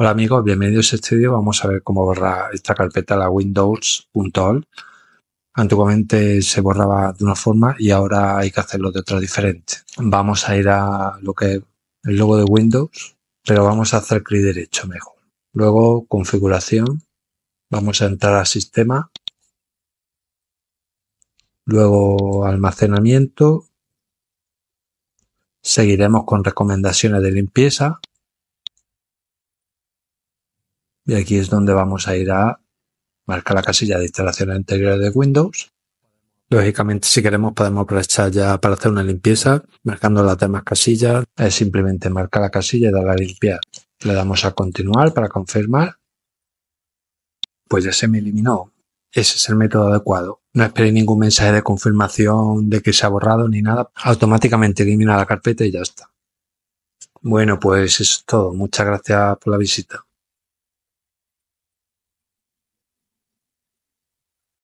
Hola amigos, bienvenidos a este vídeo. Vamos a ver cómo borrar esta carpeta, la windows.all. Antiguamente se borraba de una forma y ahora hay que hacerlo de otra diferente. Vamos a ir a lo que es el logo de Windows, pero vamos a hacer clic derecho mejor. Luego configuración, vamos a entrar a sistema, luego almacenamiento, seguiremos con recomendaciones de limpieza, y aquí es donde vamos a ir a marcar la casilla de instalación anterior de Windows. Lógicamente, si queremos, podemos aprovechar ya para hacer una limpieza, marcando las demás casillas. Es simplemente marcar la casilla y darle a limpiar. Le damos a continuar para confirmar. Pues ya se me eliminó. Ese es el método adecuado. No esperé ningún mensaje de confirmación de que se ha borrado ni nada. Automáticamente elimina la carpeta y ya está. Bueno, pues eso es todo. Muchas gracias por la visita.